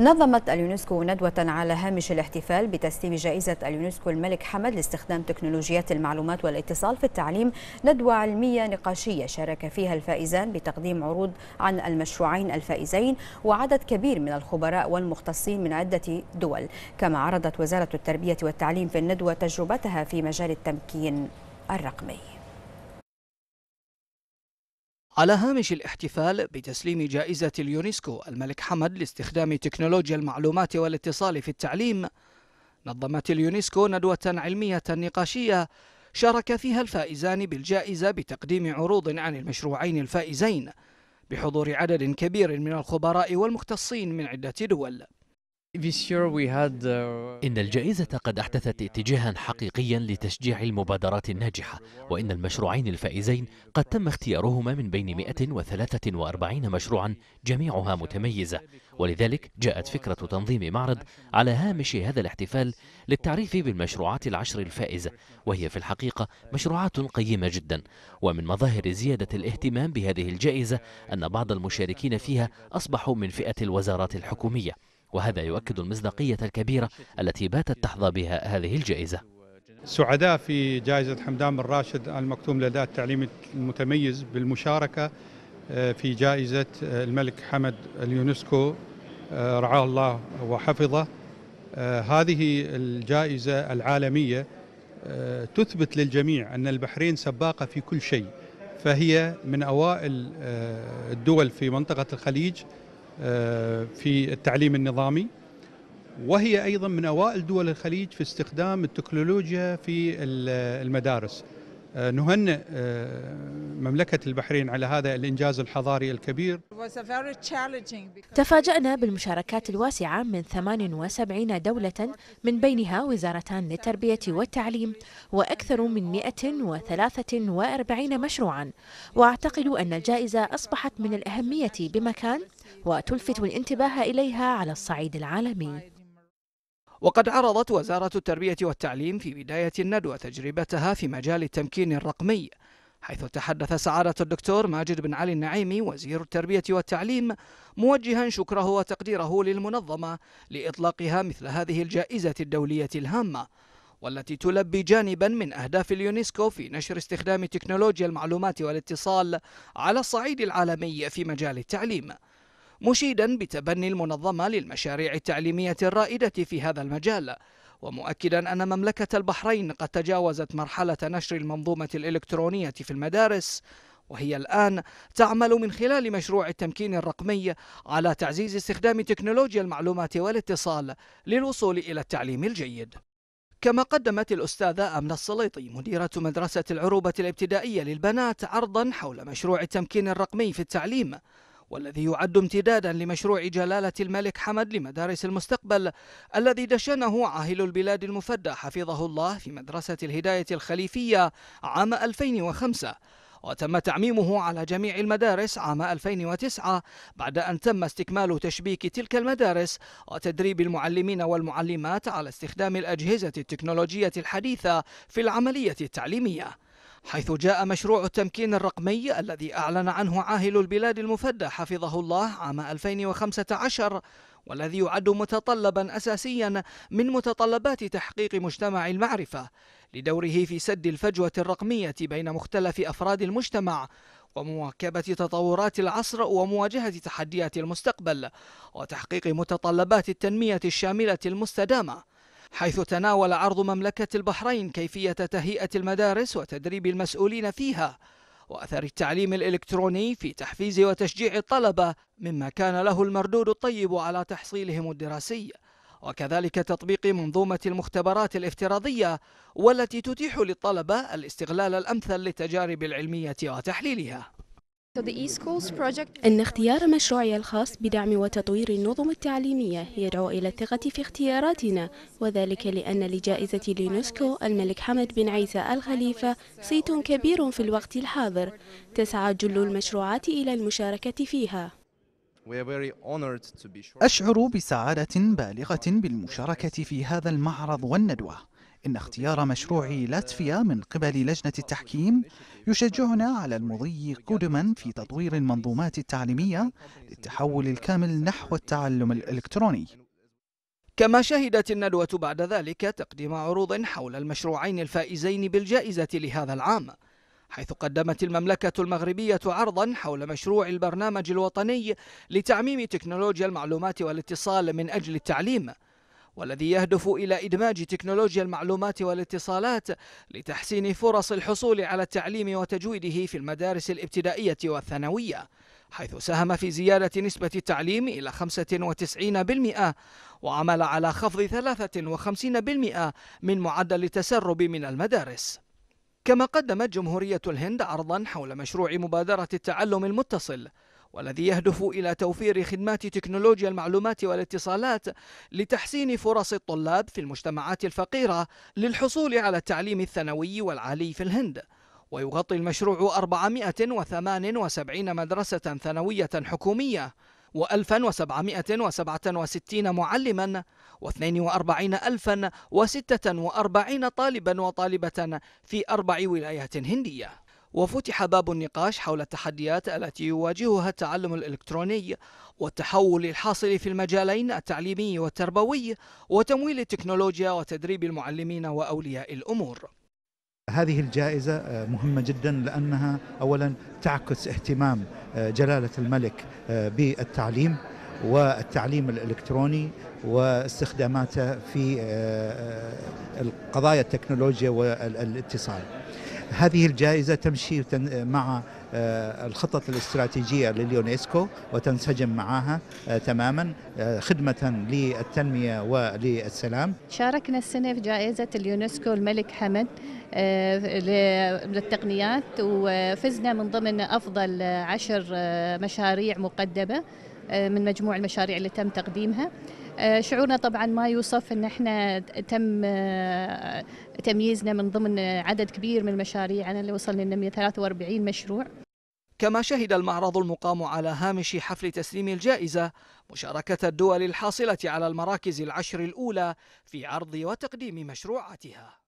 نظمت اليونسكو ندوة على هامش الاحتفال بتسليم جائزة اليونسكو الملك حمد لاستخدام تكنولوجيات المعلومات والاتصال في التعليم ندوة علمية نقاشية شارك فيها الفائزان بتقديم عروض عن المشروعين الفائزين وعدد كبير من الخبراء والمختصين من عدة دول كما عرضت وزارة التربية والتعليم في الندوة تجربتها في مجال التمكين الرقمي على هامش الاحتفال بتسليم جائزة اليونسكو الملك حمد لاستخدام تكنولوجيا المعلومات والاتصال في التعليم نظمت اليونسكو ندوة علمية نقاشية شارك فيها الفائزان بالجائزة بتقديم عروض عن المشروعين الفائزين بحضور عدد كبير من الخبراء والمختصين من عدة دول Uh, إن الجائزة قد أحدثت اتجاها حقيقيا لتشجيع المبادرات الناجحة وإن المشروعين الفائزين قد تم اختيارهما من بين 143 مشروعا جميعها متميزة ولذلك جاءت فكرة تنظيم معرض على هامش هذا الاحتفال للتعريف بالمشروعات العشر الفائزة وهي في الحقيقة مشروعات قيمة جدا ومن مظاهر زيادة الاهتمام بهذه الجائزة أن بعض المشاركين فيها أصبحوا من فئة الوزارات الحكومية وهذا يؤكد المصداقية الكبيرة التي باتت تحظى بها هذه الجائزة سعداء في جائزة حمدان بن راشد المكتوم لدى التعليم المتميز بالمشاركة آه، في جائزة آه، الملك حمد اليونسكو آه، رعاه الله وحفظه هذه الجائزة العالمية تثبت للجميع أن البحرين سباقة في كل شيء فهي من أوائل الدول في منطقة الخليج آه، في التعليم النظامي وهي أيضا من أوائل دول الخليج في استخدام التكنولوجيا في المدارس آه، نهنئ آه، مملكة البحرين على هذا الإنجاز الحضاري الكبير تفاجأنا بالمشاركات الواسعة من 78 دولة من بينها وزارتان للتربية والتعليم وأكثر من 143 مشروعا وأعتقد أن الجائزة أصبحت من الأهمية بمكان وتلفت الانتباه إليها على الصعيد العالمي وقد عرضت وزارة التربية والتعليم في بداية الندوة تجربتها في مجال التمكين الرقمي حيث تحدث سعادة الدكتور ماجد بن علي النعيمي وزير التربية والتعليم موجها شكره وتقديره للمنظمة لإطلاقها مثل هذه الجائزة الدولية الهامة والتي تلبي جانبا من أهداف اليونسكو في نشر استخدام تكنولوجيا المعلومات والاتصال على الصعيد العالمي في مجال التعليم مشيدا بتبني المنظمة للمشاريع التعليمية الرائدة في هذا المجال ومؤكدا أن مملكة البحرين قد تجاوزت مرحلة نشر المنظومة الإلكترونية في المدارس وهي الآن تعمل من خلال مشروع التمكين الرقمي على تعزيز استخدام تكنولوجيا المعلومات والاتصال للوصول إلى التعليم الجيد كما قدمت الأستاذة أمنة السليطي مديرة مدرسة العروبة الابتدائية للبنات عرضا حول مشروع التمكين الرقمي في التعليم والذي يعد امتدادا لمشروع جلالة الملك حمد لمدارس المستقبل الذي دشنه عاهل البلاد المفدى حفظه الله في مدرسة الهداية الخليفية عام 2005 وتم تعميمه على جميع المدارس عام 2009 بعد أن تم استكمال تشبيك تلك المدارس وتدريب المعلمين والمعلمات على استخدام الأجهزة التكنولوجية الحديثة في العملية التعليمية حيث جاء مشروع التمكين الرقمي الذي أعلن عنه عاهل البلاد المفدى حفظه الله عام 2015 والذي يعد متطلبا أساسيا من متطلبات تحقيق مجتمع المعرفة لدوره في سد الفجوة الرقمية بين مختلف أفراد المجتمع ومواكبة تطورات العصر ومواجهة تحديات المستقبل وتحقيق متطلبات التنمية الشاملة المستدامة حيث تناول عرض مملكة البحرين كيفية تهيئة المدارس وتدريب المسؤولين فيها وأثر التعليم الإلكتروني في تحفيز وتشجيع الطلبة مما كان له المردود الطيب على تحصيلهم الدراسي وكذلك تطبيق منظومة المختبرات الافتراضية والتي تتيح للطلبة الاستغلال الأمثل للتجارب العلمية وتحليلها أن اختيار مشروعي الخاص بدعم وتطوير النظم التعليمية يدعو إلى الثقة في اختياراتنا وذلك لأن لجائزة اليونسكو الملك حمد بن عيسى الخليفة صيت كبير في الوقت الحاضر تسعى جل المشروعات إلى المشاركة فيها أشعر بسعادة بالغة بالمشاركة في هذا المعرض والندوة إن اختيار مشروع لاتفيا من قبل لجنة التحكيم يشجعنا على المضي قدما في تطوير المنظومات التعليمية للتحول الكامل نحو التعلم الإلكتروني كما شهدت الندوة بعد ذلك تقديم عروض حول المشروعين الفائزين بالجائزة لهذا العام حيث قدمت المملكة المغربية عرضا حول مشروع البرنامج الوطني لتعميم تكنولوجيا المعلومات والاتصال من أجل التعليم والذي يهدف إلى إدماج تكنولوجيا المعلومات والاتصالات لتحسين فرص الحصول على التعليم وتجويده في المدارس الابتدائية والثانوية حيث ساهم في زيادة نسبة التعليم إلى 95% وعمل على خفض 53% من معدل التسرب من المدارس كما قدمت جمهورية الهند عرضا حول مشروع مبادرة التعلم المتصل والذي يهدف إلى توفير خدمات تكنولوجيا المعلومات والاتصالات لتحسين فرص الطلاب في المجتمعات الفقيرة للحصول على التعليم الثانوي والعالي في الهند ويغطي المشروع 478 مدرسة ثانوية حكومية و1767 معلما و42046 طالبا وطالبة في أربع ولايات هندية وفتح باب النقاش حول التحديات التي يواجهها التعلم الإلكتروني والتحول الحاصل في المجالين التعليمي والتربوي وتمويل التكنولوجيا وتدريب المعلمين وأولياء الأمور هذه الجائزة آه، مهمة جدا لأنها أولا تعكس اهتمام آه، جلالة الملك آه، بالتعليم والتعليم الإلكتروني واستخداماته في القضايا التكنولوجيا والاتصال هذه الجائزة تمشي مع آه، الخطط الاستراتيجية لليونسكو وتنسجم معها آه، تماما آه، خدمة للتنمية وللسلام شاركنا السنة في جائزة اليونسكو الملك حمد للتقنيات وفزنا من ضمن أفضل عشر مشاريع مقدمة من مجموع المشاريع اللي تم تقديمها آه، شعورنا طبعا ما يوصف ان احنا تم آه، تمييزنا من ضمن عدد كبير من المشاريع اللي وصلنا ل 143 مشروع كما شهد المعرض المقام على هامش حفل تسليم الجائزة مشاركة الدول الحاصلة على المراكز العشر الأولى في عرض وتقديم مشروعاتها